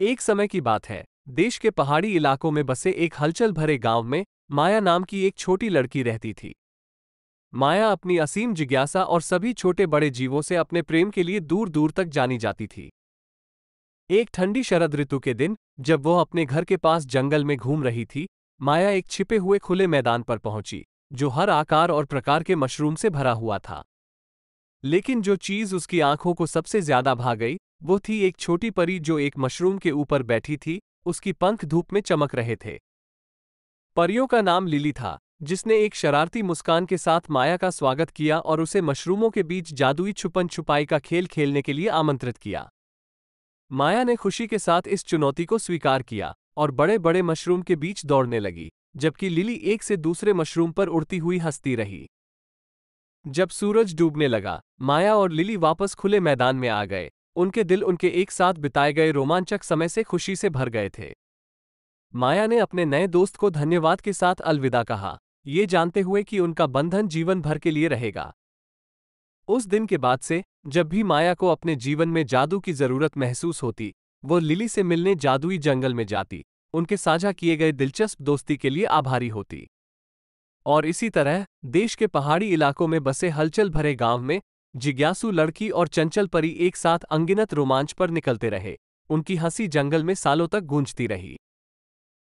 एक समय की बात है देश के पहाड़ी इलाकों में बसे एक हलचल भरे गांव में माया नाम की एक छोटी लड़की रहती थी माया अपनी असीम जिज्ञासा और सभी छोटे बड़े जीवों से अपने प्रेम के लिए दूर दूर तक जानी जाती थी एक ठंडी शरद ऋतु के दिन जब वह अपने घर के पास जंगल में घूम रही थी माया एक छिपे हुए खुले मैदान पर पहुंची जो हर आकार और प्रकार के मशरूम से भरा हुआ था लेकिन जो चीज उसकी आंखों को सबसे ज्यादा भा गई वो थी एक छोटी परी जो एक मशरूम के ऊपर बैठी थी उसकी पंख धूप में चमक रहे थे परियों का नाम लिली था जिसने एक शरारती मुस्कान के साथ माया का स्वागत किया और उसे मशरूमों के बीच जादुई छुपन छुपाई का खेल खेलने के लिए आमंत्रित किया माया ने खुशी के साथ इस चुनौती को स्वीकार किया और बड़े बड़े मशरूम के बीच दौड़ने लगी जबकि लिली एक से दूसरे मशरूम पर उड़ती हुई हंसती रही जब सूरज डूबने लगा माया और लिली वापस खुले मैदान में आ गए उनके दिल उनके एक साथ बिताए गए रोमांचक समय से खुशी से भर गए थे माया ने अपने नए दोस्त को धन्यवाद के साथ अलविदा कहा ये जानते हुए कि उनका बंधन जीवन भर के लिए रहेगा उस दिन के बाद से जब भी माया को अपने जीवन में जादू की जरूरत महसूस होती वो लिली से मिलने जादुई जंगल में जाती उनके साझा किए गए दिलचस्प दोस्ती के लिए आभारी होती और इसी तरह देश के पहाड़ी इलाकों में बसे हलचल भरे गांव में जिज्ञासु लड़की और चंचल परी एक साथ अंगिनत रोमांच पर निकलते रहे उनकी हंसी जंगल में सालों तक गूंजती रही